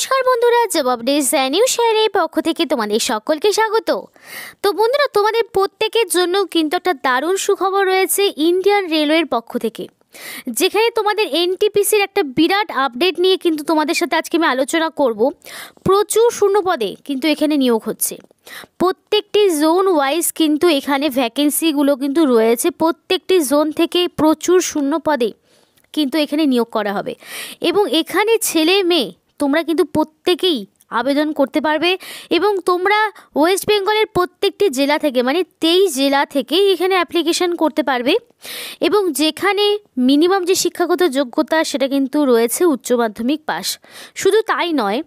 নমস্কার বন্ধুরা জবাব ডে নিউ শেয়ারের পক্ষ থেকে তোমাদের সকলকে স্বাগত তো বন্ধুরা তোমাদের প্রত্যেকের জন্য কিন্তু একটা দারুণ সুখবর রয়েছে ইন্ডিয়ান রেলওয়ের পক্ষ থেকে যেখানে তোমাদের এনটিপিসির একটা বিরাট আপডেট নিয়ে কিন্তু তোমাদের সাথে আজকে আমি আলোচনা করব প্রচুর শূন্যপদে কিন্তু এখানে নিয়োগ হচ্ছে প্রত্যেকটি জোন ওয়াইজ কিন্তু এখানে ভ্যাকেন্সিগুলো কিন্তু রয়েছে প্রত্যেকটি জোন থেকে প্রচুর শূন্যপদে কিন্তু এখানে নিয়োগ করা হবে এবং এখানে ছেলে মেয়ে তোমরা কিন্তু প্রত্যেকেই আবেদন করতে পারবে এবং তোমরা ওয়েস্ট বেঙ্গলের প্রত্যেকটি জেলা থেকে মানে তেইশ জেলা থেকেই এখানে অ্যাপ্লিকেশান করতে পারবে এবং যেখানে মিনিমাম যে শিক্ষাগত যোগ্যতা সেটা কিন্তু রয়েছে উচ্চ মাধ্যমিক পাস শুধু তাই নয়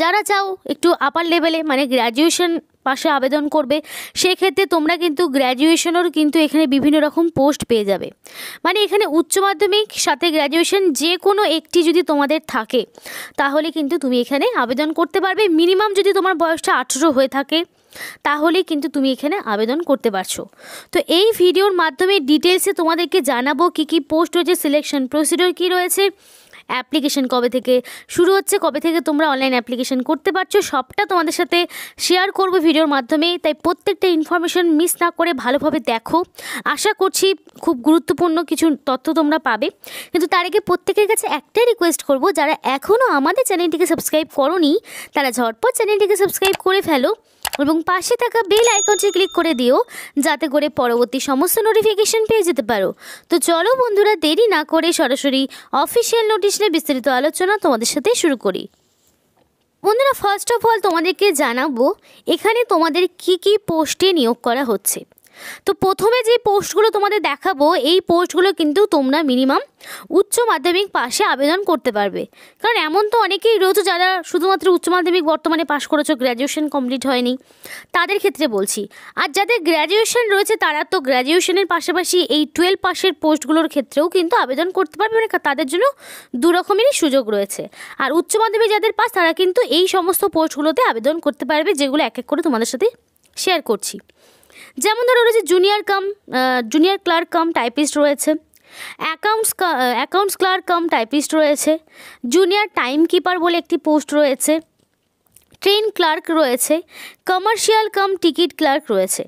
যারা চাও একটু আপার লেভেলে মানে গ্র্যাজুয়েশন পাশে আবেদন করবে সেক্ষেত্রে তোমরা কিন্তু গ্র্যাজুয়েশনেরও কিন্তু এখানে বিভিন্ন রকম পোস্ট পেয়ে যাবে মানে এখানে উচ্চ মাধ্যমিক সাথে গ্র্যাজুয়েশন যে কোনো একটি যদি তোমাদের থাকে তাহলে কিন্তু তুমি এখানে আবেদন করতে পারবে মিনিমাম যদি তোমার বয়সটা আঠেরো হয়ে থাকে তাহলে কিন্তু তুমি এখানে আবেদন করতে পারছো তো এই ভিডিওর মাধ্যমে ডিটেলসে তোমাদেরকে জানাবো কি কি পোস্ট রয়েছে সিলেকশন প্রসিডিওর কী রয়েছে অ্যাপ্লিকেশন কবে থেকে শুরু হচ্ছে কবে থেকে তোমরা অনলাইন অ্যাপ্লিকেশন করতে পারছো সবটা তোমাদের সাথে শেয়ার করবো ভিডিওর মাধ্যমে তাই প্রত্যেকটা ইনফরমেশন মিস না করে ভালোভাবে দেখো আশা করছি খুব গুরুত্বপূর্ণ কিছু তথ্য তোমরা পাবে কিন্তু তার আগে প্রত্যেকের কাছে একটাই রিকোয়েস্ট করব যারা এখনও আমাদের চ্যানেলটিকে সাবস্ক্রাইব করনি তারা ঝটপট চ্যানেলটিকে সাবস্ক্রাইব করে ফেলো এবং পাশে থাকা বেল আইকনটি ক্লিক করে দিও যাতে করে পরবর্তী সমস্ত নোটিফিকেশান পেয়ে যেতে পারো তো চলো বন্ধুরা দেরি না করে সরাসরি অফিসিয়াল নোটিশ নিয়ে বিস্তারিত আলোচনা তোমাদের সাথে শুরু করি বন্ধুরা ফার্স্ট অফ অল তোমাদেরকে জানাবো এখানে তোমাদের কি কি পোস্টে নিয়োগ করা হচ্ছে তো প্রথমে যে পোস্টগুলো তোমাদের দেখাবো এই পোস্টগুলো কিন্তু তোমরা মিনিমাম উচ্চ মাধ্যমিক পাশে আবেদন করতে পারবে কারণ এমন তো অনেকেই রয়েছে যারা শুধুমাত্র উচ্চ মাধ্যমিক বর্তমানে পাশ করেছো গ্র্যাজুয়েশন কমপ্লিট হয়নি তাদের ক্ষেত্রে বলছি আর যাদের গ্র্যাজুয়েশন রয়েছে তারা তো গ্র্যাজুয়েশনের পাশাপাশি এই টুয়েলভ পাশের পোস্টগুলোর ক্ষেত্রেও কিন্তু আবেদন করতে পারবে মানে তাদের জন্য দুরকমেরই সুযোগ রয়েছে আর উচ্চ মাধ্যমিক যাদের পাস তারা কিন্তু এই সমস্ত পোস্টগুলোতে আবেদন করতে পারবে যেগুলো এক এক করে তোমাদের সাথে শেয়ার করছি যেমন ধরো রয়েছে junior cum junior clerk cum typist রয়েছে accounts accounts clerk cum typist রয়েছে জুনিয়র টাইম কিপার বলে একটি পোস্ট রয়েছে ট্রেন ক্লার্ক রয়েছে কমার্শিয়াল কাম টিকিট ক্লার্ক রয়েছে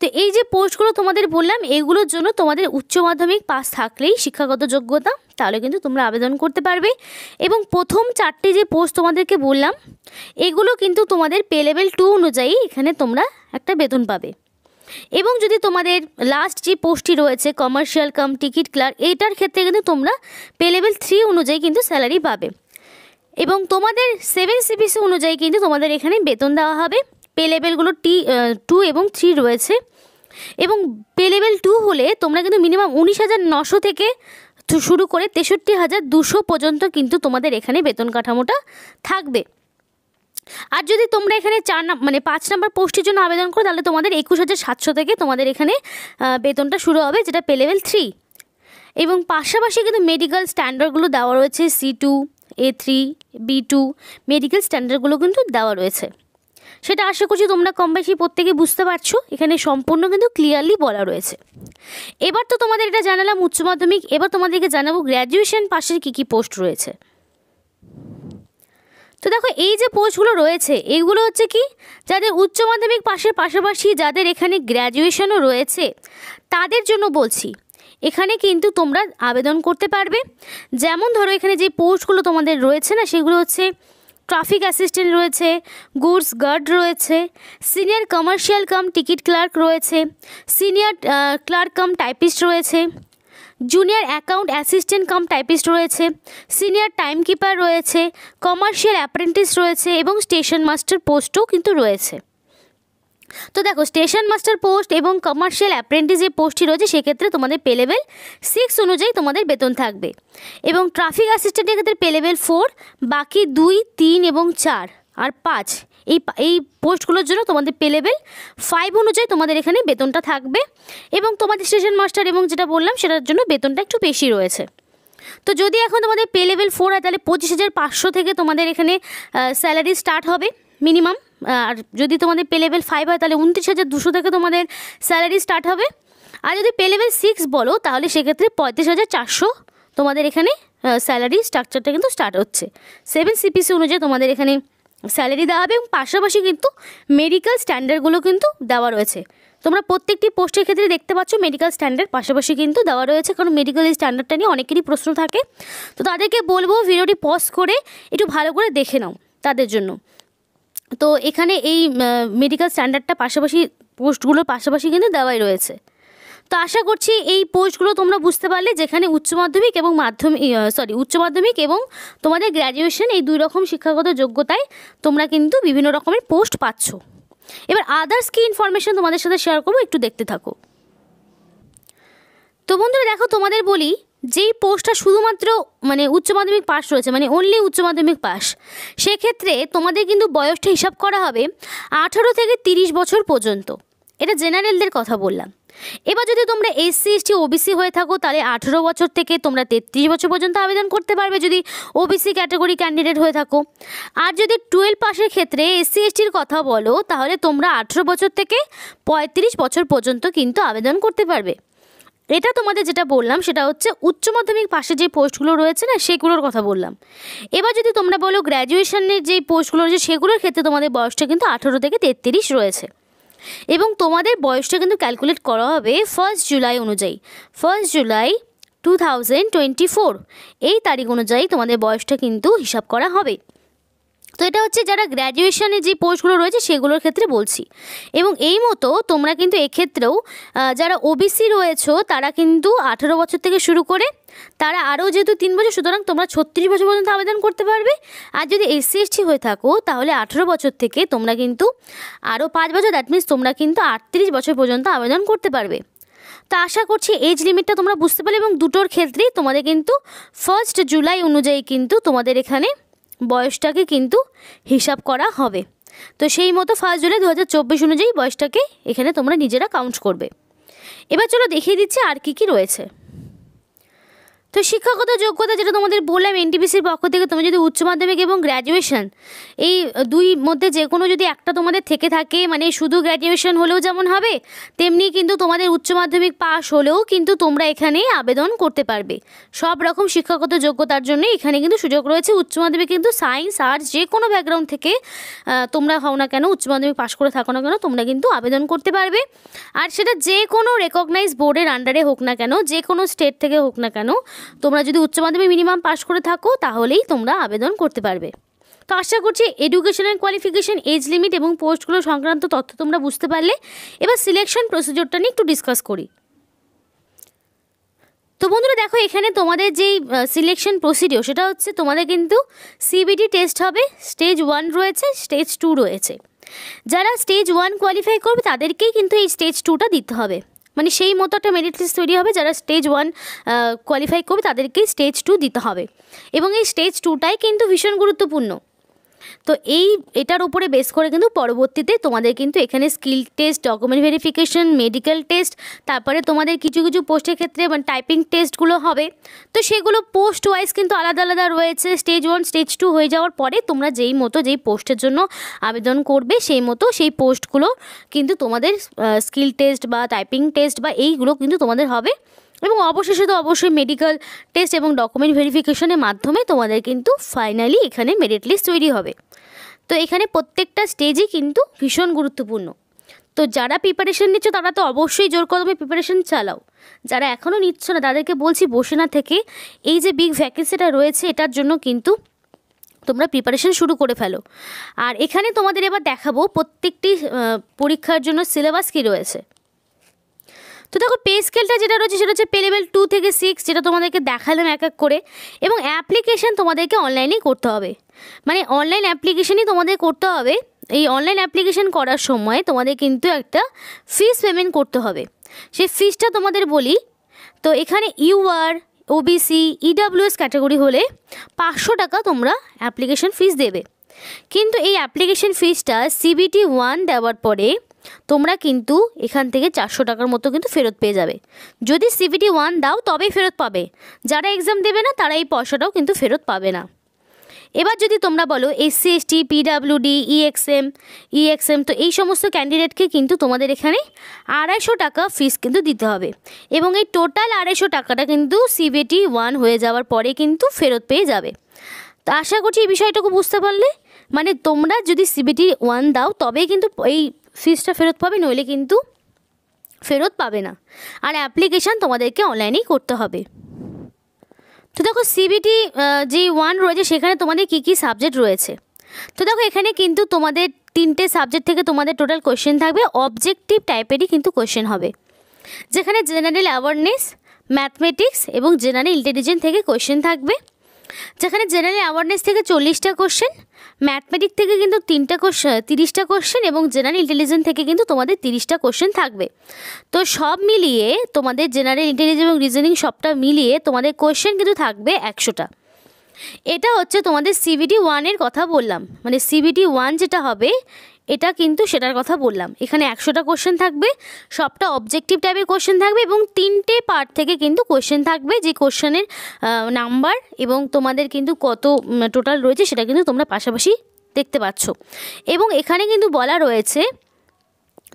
তো এই যে পোস্টগুলো তোমাদের বললাম এগুলোর জন্য তোমাদের উচ্চ মাধ্যমিক পাস থাকলেই শিক্ষাগত যোগ্যতা তাহলে কিন্তু তোমরা আবেদন করতে পারবে এবং প্রথম চারটে যে পোস্ট তোমাদেরকে বললাম এগুলো কিন্তু তোমাদের পে লেভেল টু অনুযায়ী এখানে তোমরা একটা বেতন পাবে এবং যদি তোমাদের লাস্ট যে পোস্টটি রয়েছে কমার্শিয়াল কাম টিকিট ক্লার্ক এটার ক্ষেত্রে কিন্তু তোমরা পে লেভেল থ্রি অনুযায়ী কিন্তু স্যালারি পাবে এবং তোমাদের সেভেন সিপিসি অনুযায়ী কিন্তু তোমাদের এখানে বেতন দেওয়া হবে পে লেভেলগুলো টি টু এবং থ্রি রয়েছে এবং পে লেভেল টু হলে তোমরা কিন্তু মিনিমাম উনিশ হাজার নশো থেকে শুরু করে তেষট্টি হাজার দুশো পর্যন্ত কিন্তু তোমাদের এখানে বেতন কাঠামোটা থাকবে আর যদি তোমরা এখানে চার মানে পাঁচ নাম্বার পোস্টের জন্য আবেদন করো তাহলে তোমাদের একুশ হাজার সাতশো থেকে তোমাদের এখানে বেতনটা শুরু হবে যেটা পে লেভেল থ্রি এবং পাশাপাশি কিন্তু মেডিকেল স্ট্যান্ডার্ডগুলো দেওয়া রয়েছে C two A three B two medical স্ট্যান্ডার্ডগুলো কিন্তু দেওয়া রয়েছে সেটা আশা করছি তোমরা কম বেশি প্রত্যেকে বুঝতে পারছো এখানে সম্পূর্ণ কিন্তু ক্লিয়ারলি বলা রয়েছে এবার তো তোমাদের এটা জানালাম উচ্চ মাধ্যমিক এবার তোমাদেরকে জানাবো গ্র্যাজুয়েশন পাশের কী কী পোস্ট রয়েছে তো দেখো এই যে পোস্টগুলো রয়েছে এগুলো হচ্ছে কি যাদের উচ্চ মাধ্যমিক পাশের পাশাপাশি যাদের এখানে গ্র্যাজুয়েশনও রয়েছে তাদের জন্য বলছি এখানে কিন্তু তোমরা আবেদন করতে পারবে যেমন ধরো এখানে যে পোস্টগুলো তোমাদের রয়েছে না সেগুলো হচ্ছে ট্রাফিক অ্যাসিস্ট্যান্ট রয়েছে গুডস গার্ড রয়েছে senior commercial cum ticket clerk রয়েছে সিনিয়র ক্লার্ক কাম টাইপিস্ট রয়েছে junior account assistant cum typist রয়েছে সিনিয়র টাইম কিপার রয়েছে কমার্শিয়াল অ্যাপ্রেন্টিস রয়েছে এবং স্টেশন মাস্টার পোস্টও কিন্তু রয়েছে তো দেখো স্টেশন মাস্টার পোস্ট এবং কমার্শিয়াল অ্যাপ্রেন্টিস যে পোস্টটি রয়েছে সেক্ষেত্রে তোমাদের পে লেভেল সিক্স অনুযায়ী তোমাদের বেতন থাকবে এবং ট্রাফিক অ্যাসিস্ট্যান্টের ক্ষেত্রে পে লেভেল ফোর বাকি দুই তিন এবং চার আর পাঁচ এই এই পোস্টগুলোর জন্য তোমাদের পে লেভেল ফাইভ অনুযায়ী তোমাদের এখানে বেতনটা থাকবে এবং তোমাদের স্টেশন মাস্টার এবং যেটা বললাম সেটার জন্য বেতনটা একটু বেশি রয়েছে তো যদি এখন তোমাদের পে লেভেল ফোর হয় তাহলে পঁচিশ হাজার পাঁচশো থেকে তোমাদের এখানে স্যালারি স্টার্ট হবে মিনিমাম আর যদি তোমাদের পে লেভেল ফাইভ হয় তাহলে উনত্রিশ হাজার দুশো থেকে তোমাদের স্যালারি স্টার্ট হবে আর যদি পে লেভেল সিক্স বলো তাহলে সেক্ষেত্রে পঁয়ত্রিশ হাজার চারশো তোমাদের এখানে স্যালারি স্ট্রাকচারটা কিন্তু স্টার্ট হচ্ছে সেভেন সিপিসি অনুযায়ী তোমাদের এখানে স্যালারি দেওয়া হবে এবং পাশাপাশি কিন্তু মেডিকেল স্ট্যান্ডার্ডগুলো কিন্তু দেওয়া রয়েছে তোমরা প্রত্যেকটি পোস্টের ক্ষেত্রে দেখতে পাচ্ছ মেডিকেল স্ট্যান্ডার্ড পাশাপাশি কিন্তু দেওয়া রয়েছে কারণ মেডিকেল স্ট্যান্ডার্ডটা নিয়ে অনেকেরই প্রশ্ন থাকে তো তাদেরকে বলবো ভিডিওটি পজ করে একটু ভালো করে দেখে নাও তাদের জন্য তো এখানে এই মেডিকেল স্ট্যান্ডার্ডটা পাশাপাশি পোস্টগুলোর পাশাপাশি কিন্তু দেওয়াই রয়েছে তো আশা করছি এই পোস্টগুলো তোমরা বুঝতে পারলে যেখানে উচ্চ মাধ্যমিক এবং মাধ্যমিক সরি ইয়ে, উচ্চ মাধ্যমিক এবং তোমাদের গ্র্যাজুয়েশন এই দুই রকম শিক্ষাগত যোগ্যতায় তোমরা কিন্তু বিভিন্ন রকমের পোস্ট পাচ্ছ এবার আদার্স কি ইনফরমেশন তোমাদের সাথে শেয়ার করবো একটু দেখতে থাকো তো বন্ধুরা দেখো তোমাদের বলি যেই পোস্টটা শুধুমাত্র মানে উচ্চ মাধ্যমিক পাস রয়েছে মানে অনলি উচ্চ মাধ্যমিক পাস সেক্ষেত্রে তোমাদের কিন্তু বয়সটা হিসাব করা হবে আঠারো থেকে তিরিশ বছর পর্যন্ত এটা জেনারেলদের কথা বললাম এবার যদি তোমরা এসসি এসটি ওবিসি হয়ে থাকো তাহলে আঠেরো বছর থেকে তোমরা তেত্রিশ বছর পর্যন্ত আবেদন করতে পারবে যদি ওবিসি ক্যাটাগরি ক্যান্ডিডেট হয়ে থাকো আর যদি টুয়েলভ পাসের ক্ষেত্রে এসসি এসটির কথা বলো তাহলে তোমরা আঠেরো বছর থেকে পঁয়ত্রিশ বছর পর্যন্ত কিন্তু আবেদন করতে পারবে এটা তোমাদের যেটা বললাম সেটা হচ্ছে উচ্চ মাধ্যমিক পাশে যে পোস্টগুলো রয়েছে না সেগুলোর কথা বললাম এবার যদি তোমরা বলো গ্র্যাজুয়েশনের যে পোস্টগুলো রয়েছে সেগুলোর ক্ষেত্রে তোমাদের বয়সটা কিন্তু আঠেরো থেকে তেত্রিশ রয়েছে এবং তোমাদের বয়সটা কিন্তু ক্যালকুলেট করা হবে ফার্স্ট জুলাই অনুযায়ী first July two thousand twenty four এই তারিখ অনুযায়ী তোমাদের বয়সটা কিন্তু হিসাব করা হবে তো এটা হচ্ছে যারা গ্র্যাজুয়েশনে যে পোস্টগুলো রয়েছে সেগুলোর ক্ষেত্রে বলছি এবং এই মতো তোমরা কিন্তু এক্ষেত্রেও যারা ওবিসি রয়েছ তারা কিন্তু আঠেরো বছর থেকে শুরু করে তারা আরও যেহেতু তিন বছর সুতরাং তোমরা ছত্রিশ বছর পর্যন্ত আবেদন করতে পারবে আর যদি এসসি এসটি হয়ে থাকো তাহলে আঠেরো বছর থেকে তোমরা কিন্তু আরও পাঁচ বছর দ্যাট মিনস তোমরা কিন্তু আটত্রিশ বছর পর্যন্ত আবেদন করতে পারবে তো আশা করছি এজ লিমিটটা তোমরা বুঝতে পারলে এবং দুটোর ক্ষেত্রেই তোমাদের কিন্তু ফার্স্ট জুলাই অনুযায়ী কিন্তু তোমাদের এখানে বয়সটাকে কিন্তু হিসাব করা হবে তো সেই মতো ফার্স্ট জুলাই দু হাজার চব্বিশ অনুযায়ী বয়সটাকে এখানে তোমরা নিজেরা কাউন্ট করবে এবার চলো দেখিয়ে দিচ্ছি আর কী কী রয়েছে তো শিক্ষাগত যোগ্যতা যেটা তোমাদের বললাম এনটিপিসির পক্ষ থেকে তুমি যদি উচ্চ মাধ্যমিক এবং গ্র্যাজুয়েশন এই দুই মধ্যে যে কোনো যদি একটা তোমাদের থেকে থাকে মানে শুধু গ্র্যাজুয়েশন হলেও যেমন হবে তেমনি কিন্তু তোমাদের উচ্চ মাধ্যমিক পাশ হলেও কিন্তু তোমরা এখানে আবেদন করতে পারবে সব রকম শিক্ষাগত যোগ্যতার জন্য এখানে কিন্তু সুযোগ রয়েছে উচ্চ মাধ্যমিক কিন্তু সায়েন্স আর্টস যে কোনো ব্যাকগ্রাউন্ড থেকে তোমরা হও না কেন উচ্চ মাধ্যমিক পাশ করে থাকো না কেন তোমরা কিন্তু আবেদন করতে পারবে আর সেটা যে কোনো রেকগনাইজ বোর্ডের আন্ডারে হোক না কেন যে কোনো স্টেট থেকে হোক না কেন তোমরা যদি উচ্চ মাধ্যমিক মিনিমাম পাস করে থাকো তাহলেই তোমরা আবেদন করতে পারবে তো আশা করছি এডুকেশনাল কোয়ালিফিকেশান এজ লিমিট এবং পোস্টগুলো সংক্রান্ত তথ্য তোমরা বুঝতে পারলে এবার সিলেকশন প্রসিডিওরটা নিয়ে একটু ডিসকাস করি তো বন্ধুরা দেখো এখানে তোমাদের যেই সিলেকশন প্রসিডিও সেটা হচ্ছে তোমাদের কিন্তু সিবিডি টেস্ট হবে স্টেজ ওয়ান রয়েছে স্টেজ টু রয়েছে যারা স্টেজ ওয়ান কোয়ালিফাই করবে তাদেরকেই কিন্তু এই স্টেজ টুটা দিতে হবে মানে সেই মতো একটা মেরিট লিস্ট তৈরি হবে যারা স্টেজ ওয়ান কোয়ালিফাই করবে তাদেরকেই স্টেজ টু দিতে হবে এবং এই স্টেজ টুটাই কিন্তু ভীষণ গুরুত্বপূর্ণ তো এই এটার উপরে বেস করে কিন্তু পরবর্তীতে তোমাদের কিন্তু এখানে skill test document verification medical test তারপরে তোমাদের কিছু কিছু পোস্টের ক্ষেত্রে মানে টাইপিং টেস্টগুলো হবে তো সেগুলো পোস্ট ওয়াইজ কিন্তু আলাদা আলাদা রয়েছে স্টেজ ওয়ান স্টেজ টু হয়ে যাওয়ার পরে তোমরা যেই মতো যেই পোস্টের জন্য আবেদন করবে সেই মতো সেই পোস্টগুলো কিন্তু তোমাদের স্কিল টেস্ট বা টাইপিং টেস্ট বা এইগুলো কিন্তু তোমাদের হবে এবং অবশেষে তো অবশ্যই মেডিকেল টেস্ট এবং ডকুমেন্ট ভেরিফিকেশনের মাধ্যমে তোমাদের কিন্তু ফাইনালি এখানে মেরিট লিস্ট তৈরি হবে তো এখানে প্রত্যেকটা স্টেজই কিন্তু ভীষণ গুরুত্বপূর্ণ তো যারা প্রিপারেশন নিচ্ছ তারা তো অবশ্যই জোর কদমে প্রিপারেশন চালাও যারা এখনও নিচ্ছ না তাদেরকে বলছি বসে না থেকে এই যে বিগ ভ্যাকেন্সিটা রয়েছে এটার জন্য কিন্তু তোমরা প্রিপারেশন শুরু করে ফেলো আর এখানে তোমাদের এবার দেখাবো প্রত্যেকটি পরীক্ষার জন্য সিলেবাস কী রয়েছে তো দেখো পে স্কেলটা যেটা রয়েছে সেটা হচ্ছে পে লেভেল টু থেকে সিক্স যেটা তোমাদেরকে দেখালাম এক এক করে এবং অ্যাপ্লিকেশান তোমাদেরকে অনলাইনেই করতে হবে মানে অনলাইন অ্যাপ্লিকেশানই তোমাদের করতে হবে এই অনলাইন অ্যাপ্লিকেশান করার সময় তোমাদের কিন্তু একটা ফিস পেমেন্ট করতে হবে সেই ফিসটা তোমাদের বলি তো এখানে ইউআর ওবিসি ইডাব্লিউএস ক্যাটাগরি হলে পাঁচশো টাকা তোমরা অ্যাপ্লিকেশন ফিস দেবে কিন্তু এই অ্যাপ্লিকেশন ফিসটা সিবিটি ওয়ান দেওয়ার পরে তোমরা কিন্তু এখান থেকে চারশো টাকার মতো কিন্তু ফেরত পেয়ে যাবে যদি সিভিটি ওয়ান দাও তবেই ফেরত পাবে যারা এক্সাম দেবে না তারা এই পয়সাটাও কিন্তু ফেরত পাবে না এবার যদি তোমরা বলো SC ST PWD EXM EXM তো এই সমস্ত ক্যান্ডিডেটকে কিন্তু তোমাদের এখানে আড়াইশো টাকা ফিস কিন্তু দিতে হবে এবং এই টোটাল আড়াইশো টাকাটা কিন্তু সিবিটি ওয়ান হয়ে যাওয়ার পরে কিন্তু ফেরত পেয়ে যাবে তো আশা করছি এই বিষয়টুকু বুঝতে পারলে মানে তোমরা যদি সিবিটি ওয়ান দাও তবে কিন্তু এই ফিজটা ফেরত পাবে নইলে কিন্তু ফেরত পাবে না আর অ্যাপ্লিকেশান তোমাদেরকে অনলাইনেই করতে হবে তো দেখো সিবিটি যে ওয়ান রয়েছে সেখানে তোমাদের কি কি সাবজেক্ট রয়েছে তো দেখো এখানে কিন্তু তোমাদের তিনটে সাবজেক্ট থেকে তোমাদের টোটাল কোয়েশ্চেন থাকবে অবজেক্টিভ টাইপেরই কিন্তু কোয়েশ্চেন হবে যেখানে জেনারেল অ্যাওয়ারনেস ম্যাথমেটিক্স এবং জেনারেল ইন্টেলিজেন্ট থেকে কোয়েশ্চেন থাকবে যেখানে জেনারেল অ্যাওয়ারনেস থেকে চল্লিশটা কোশ্চেন ম্যাথমেটিক থেকে কিন্তু তিনটা কোশ্চেন তিরিশটা কোশ্চেন এবং জেনারেল ইন্টেলিজেন্স থেকে কিন্তু তোমাদের তিরিশটা কোশ্চেন থাকবে তো সব মিলিয়ে তোমাদের জেনারেল ইন্টেলিজেন্স এবং রিজনিং সবটা মিলিয়ে তোমাদের কোশ্চেন কিন্তু থাকবে একশোটা এটা হচ্ছে তোমাদের সিভিটি ওয়ানের কথা বললাম মানে সিভিটি ওয়ান যেটা হবে এটা কিন্তু সেটার কথা বললাম এখানে একশোটা কোশ্চেন থাকবে সবটা অবজেক্টিভ টাইপের কোশ্চেন থাকবে এবং তিনটে পার্ট থেকে কিন্তু কোশ্চেন থাকবে যে কোশ্চেনের নাম্বার এবং তোমাদের কিন্তু কত টোটাল রয়েছে সেটা কিন্তু তোমরা পাশাপাশি দেখতে পাচ্ছ এবং এখানে কিন্তু বলা রয়েছে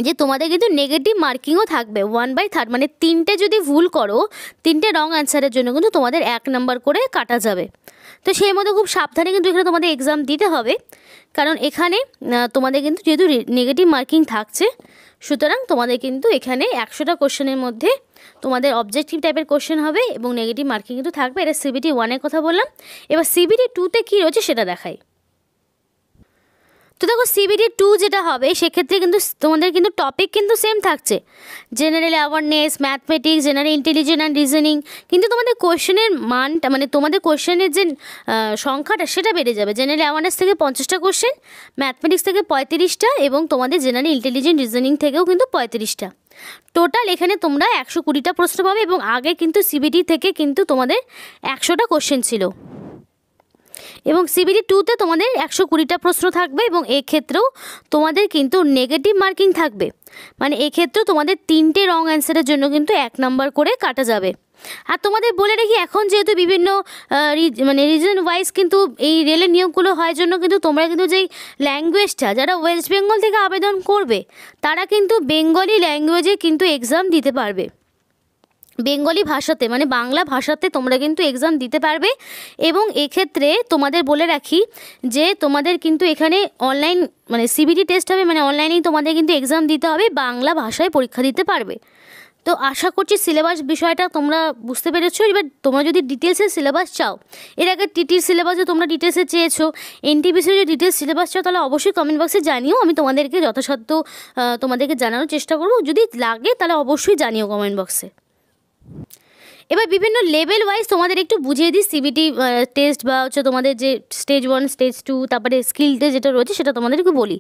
যে তোমাদের কিন্তু নেগেটিভ মার্কিংও থাকবে ওয়ান বাই থার্ড মানে তিনটে যদি ভুল করো তিনটে রং অ্যান্সারের জন্য কিন্তু তোমাদের এক নাম্বার করে কাটা যাবে তো সেই মধ্যে খুব সাবধানে কিন্তু এখানে তোমাদের এক্সাম দিতে হবে কারণ এখানে তোমাদের কিন্তু যেহেতু নেগেটিভ মার্কিং থাকছে সুতরাং তোমাদের কিন্তু এখানে একশোটা কোশ্চেনের মধ্যে তোমাদের অবজেক্টিভ টাইপের কোশ্চেন হবে এবং নেগেটিভ মার্কিং কিন্তু থাকবে এটা সিবিটি ওয়ানের কথা বললাম এবার সিবিটি টুতে কী রয়েছে সেটা দেখায় তো দেখো সিবিডি টু যেটা হবে সেক্ষেত্রে কিন্তু তোমাদের কিন্তু টপিক কিন্তু সেম থাকছে general awareness mathematics general intelligence and reasoning কিন্তু তোমাদের কোয়েশনের মানটা মানে তোমাদের কোয়েশনের যে সংখ্যাটা সেটা বেড়ে যাবে জেনারেল অ্যাওয়ারনেস থেকে পঞ্চাশটা কোয়েশ্চেন ম্যাথমেটিক্স থেকে পঁয়ত্রিশটা এবং তোমাদের জেনারেল ইন্টেলিজেন্ট রিজনিং থেকেও কিন্তু পঁয়ত্রিশটা টোটাল এখানে তোমরা একশো কুড়িটা প্রশ্ন পাবে এবং আগে কিন্তু সিবিডি থেকে কিন্তু তোমাদের একশোটা কোশ্চেন ছিল এবং সিবিডি টুতে তোমাদের একশো কুড়িটা প্রশ্ন থাকবে এবং এক্ষেত্রেও তোমাদের কিন্তু নেগেটিভ মার্কিং থাকবে মানে এক্ষেত্রেও তোমাদের তিনটে রং অ্যান্সারের জন্য কিন্তু এক নম্বর করে কাটা যাবে আর তোমাদের বলে রাখি এখন যেহেতু বিভিন্ন মানে রিজন ওয়াইজ কিন্তু এই রেলের নিয়মগুলো হয় জন্য কিন্তু তোমরা কিন্তু যেই ল্যাঙ্গুয়েজটা যারা ওয়েস্ট বেঙ্গল থেকে আবেদন করবে তারা কিন্তু বেঙ্গলি ল্যাঙ্গুয়েজে কিন্তু এক্সাম দিতে পারবে বেঙ্গলি ভাষাতে মানে বাংলা ভাষাতে তোমরা কিন্তু এক্সাম দিতে পারবে এবং এক্ষেত্রে তোমাদের বলে রাখি যে তোমাদের কিন্তু এখানে অনলাইন মানে সিবিটি টেস্ট হবে মানে অনলাইনেই তোমাদের কিন্তু এক্সাম দিতে হবে বাংলা ভাষায় পরীক্ষা দিতে পারবে তো আশা করছি সিলেবাস বিষয়টা তোমরা বুঝতে পেরেছো এবার তোমরা যদি ডিটেলসে সিলেবাস চাও এর আগে টিটির সিলেবাসে তোমরা ডিটেলসে চেয়েছো এনটিপিসির যদি ডিটেলস সিলেবাস চাও তাহলে অবশ্যই কমেন্ট বক্সে জানিও আমি তোমাদেরকে যথাসাধ্য তোমাদেরকে জানানোর চেষ্টা করবো যদি লাগে তাহলে অবশ্যই জানিও কমেন্ট বক্সে এবার বিভিন্ন লেভেল ওয়াইজ তোমাদের একটু বুঝিয়ে দিই সিবিটি টেস্ট বা হচ্ছে তোমাদের যে স্টেজ ওয়ান স্টেজ টু তারপরে স্কিল টেস্ট যেটা রয়েছে সেটা তোমাদেরকে বলি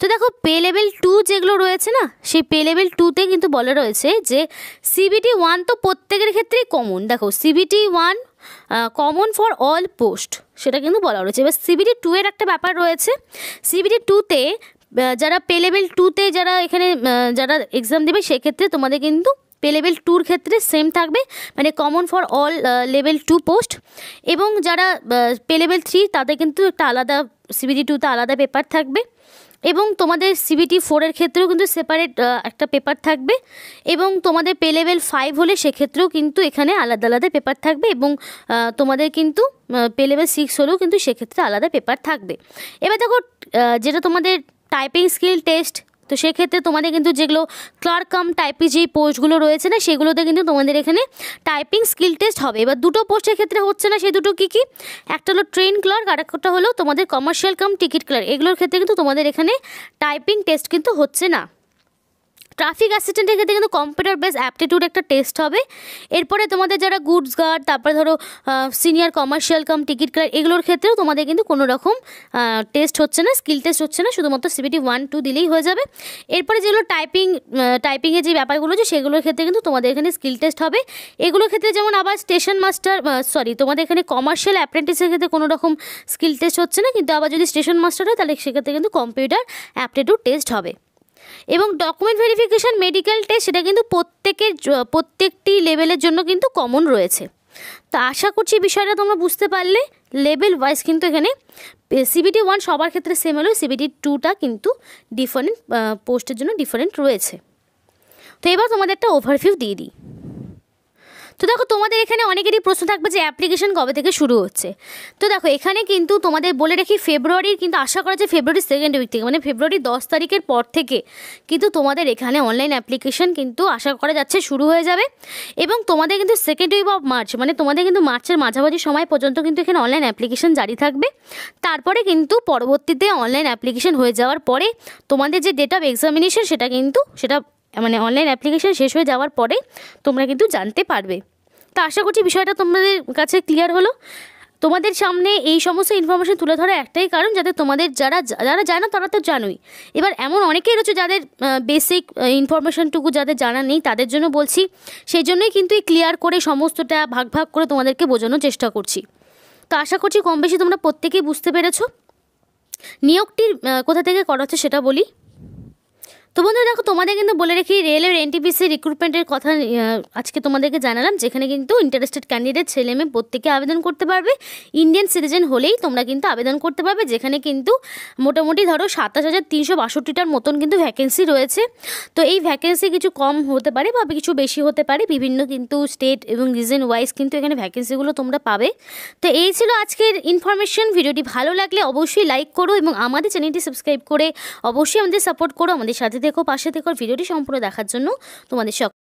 তো দেখো পে লেভেল টু যেগুলো রয়েছে না সেই পে লেভেল টুতে কিন্তু বলা রয়েছে যে সিবিটি ওয়ান তো প্রত্যেকের ক্ষেত্রেই কমন দেখো CBT one common for all post সেটা কিন্তু বলা রয়েছে এবার সিবিটি টু এর একটা ব্যাপার রয়েছে সিবিটি টুতে যারা পে লেভেল টুতে যারা এখানে যারা এক্সাম দেবে সেক্ষেত্রে তোমাদের কিন্তু পে লেভেল টুর ক্ষেত্রে সেম থাকবে মানে common for all level two post এবং যারা পে লেভেল থ্রি তাদের কিন্তু একটা আলাদা সিবিটি টুতে আলাদা পেপার থাকবে এবং তোমাদের সিবিটি ফোরের ক্ষেত্রেও কিন্তু সেপারেট একটা পেপার থাকবে এবং তোমাদের পে লেভেল ফাইভ হলে সেক্ষেত্রেও কিন্তু এখানে আলাদা আলাদা পেপার থাকবে এবং তোমাদের কিন্তু পে লেভেল সিক্স হলেও কিন্তু সেক্ষেত্রে আলাদা পেপার থাকবে এবার দেখো যেটা তোমাদের টাইপিং স্কিল টেস্ট তো সেক্ষেত্রে তোমাদের কিন্তু যেগুলো ক্লার্ক কাম টাইপের যেই পোস্টগুলো রয়েছে না সেগুলোতে কিন্তু তোমাদের এখানে টাইপিং স্কিল টেস্ট হবে এবার দুটো পোস্টের ক্ষেত্রে হচ্ছে না সেই দুটো কী কী একটা হলো ট্রেন ক্লার্ক আর একটা হলো তোমাদের কমার্শিয়াল কাম টিকিট ক্লার্ক এগুলোর ক্ষেত্রে কিন্তু তোমাদের এখানে টাইপিং টেস্ট কিন্তু হচ্ছে না ট্রাফিক অ্যাসিস্ট্যান্টের ক্ষেত্রে কিন্তু কম্পিউটার বেস অ্যাপটিটিউড একটা টেস্ট হবে এরপরে তোমাদের যারা গুডস গার্ড তারপরে ধরো senior commercial cum ticket clerk এগুলোর ক্ষেত্রেও তোমাদের কিন্তু কোনো রকম টেস্ট হচ্ছে না স্কিল টেস্ট হচ্ছে না শুধুমাত্র সিবিটি ওয়ান টু দিলেই হয়ে যাবে এরপরে যেগুলো টাইপিং টাইপিংয়ের যে ব্যাপারগুলো আছে সেগুলোর ক্ষেত্রে কিন্তু তোমাদের এখানে স্কিল টেস্ট হবে এগুলোর ক্ষেত্রে যেমন আবার স্টেশন মাস্টার সরি তোমাদের এখানে কমার্শিয়াল অ্যাপ্রেন্টিসের ক্ষেত্রে কোনো রকম স্কিল টেস্ট হচ্ছে না কিন্তু আবার যদি স্টেশন মাস্টার হয় তাহলে সেক্ষেত্রে কিন্তু কম্পিউটার অ্যাপটিটিউড টেস্ট হবে এবং ডকুমেন্ট ভেরিফিকেশান মেডিকেল টেস্ট সেটা কিন্তু প্রত্যেকের প্রত্যেকটি লেভেলের জন্য কিন্তু কমন রয়েছে তো আশা করছি বিষয়টা তোমরা বুঝতে পারলে লেভেল ওয়াইজ কিন্তু এখানে সিবিটি ওয়ান সবার ক্ষেত্রে সেম হলেও সিবিটি টুটা কিন্তু ডিফারেন্ট পোস্টের জন্য ডিফারেন্ট রয়েছে তো এবার তোমাদের একটা ওভারভিউ দিয়ে দিই তো দেখো তোমাদের এখানে অনেকেরই প্রশ্ন থাকবে যে অ্যাপ্লিকেশন কবে থেকে শুরু হচ্ছে তো দেখো এখানে কিন্তু তোমাদের বলে রাখি ফেব্রুয়ারির কিন্তু আশা করা যে ফেব্রুয়ারি সেকেন্ড উইক থেকে মানে ফেব্রুয়ারি দশ তারিখের পর থেকে কিন্তু তোমাদের এখানে অনলাইন অ্যাপ্লিকেশন কিন্তু আশা করা যাচ্ছে শুরু হয়ে যাবে এবং তোমাদের কিন্তু সেকেন্ড উইক অফ মার্চ মানে তোমাদের কিন্তু মার্চের মাঝামাঝি সময় পর্যন্ত কিন্তু এখানে অনলাইন অ্যাপ্লিকেশন জারি থাকবে তারপরে কিন্তু পরবর্তীতে অনলাইন অ্যাপ্লিকেশন হয়ে যাওয়ার পরে তোমাদের যে ডেট অফ এক্সামিনেশন সেটা কিন্তু সেটা মানে অনলাইন অ্যাপ্লিকেশান শেষ হয়ে যাওয়ার পরে তোমরা কিন্তু জানতে পারবে তো আশা করছি বিষয়টা তোমাদের কাছে ক্লিয়ার হলো তোমাদের সামনে এই সমস্ত ইনফরমেশান তুলে ধরা একটাই কারণ যাতে তোমাদের যারা যারা জানো তারা তো জানোই এবার এমন অনেকেই রয়েছে যাদের বেসিক ইনফরমেশনটুকু যাদের জানা নেই তাদের জন্য বলছি সেই জন্যই কিন্তু এই ক্লিয়ার করে সমস্তটা ভাগ ভাগ করে তোমাদেরকে বোঝানোর চেষ্টা করছি তো আশা করছি কম বেশি তোমরা প্রত্যেকেই বুঝতে পেরেছ নিয়োগটির কোথা থেকে করা হচ্ছে সেটা বলি তো বন্ধুরা দেখো তোমাদের কিন্তু বলে রেখি রেলের এনটিপিসি রিক্রুটমেন্টের কথা আজকে তোমাদেরকে জানালাম যেখানে কিন্তু ইন্টারেস্টেড ক্যান্ডিডেট ছেলে মেয়ে প্রত্যেকে আবেদন করতে পারবে ইন্ডিয়ান সিটিজেন হলেই তোমরা কিন্তু আবেদন করতে পারবে যেখানে কিন্তু মোটামুটি ধরো সাতাশ হাজার তিনশো বাষট্টিটার মতন কিন্তু ভ্যাকেন্সি রয়েছে তো এই ভ্যাকেন্সি কিছু কম হতে পারে বা কিছু বেশি হতে পারে বিভিন্ন কিন্তু স্টেট এবং রিজন ওয়াইজ কিন্তু এখানে ভ্যাকেন্সিগুলো তোমরা পাবে তো এই ছিল আজকের ইনফরমেশন ভিডিওটি ভালো লাগলে অবশ্যই লাইক করো এবং আমাদের চ্যানেলটি সাবস্ক্রাইব করে অবশ্যই আমাদের সাপোর্ট করো আমাদের সাথে দেখো পাশে দেখো ভিডিওটি সম্পূর্ণ দেখার জন্য তোমাদের সক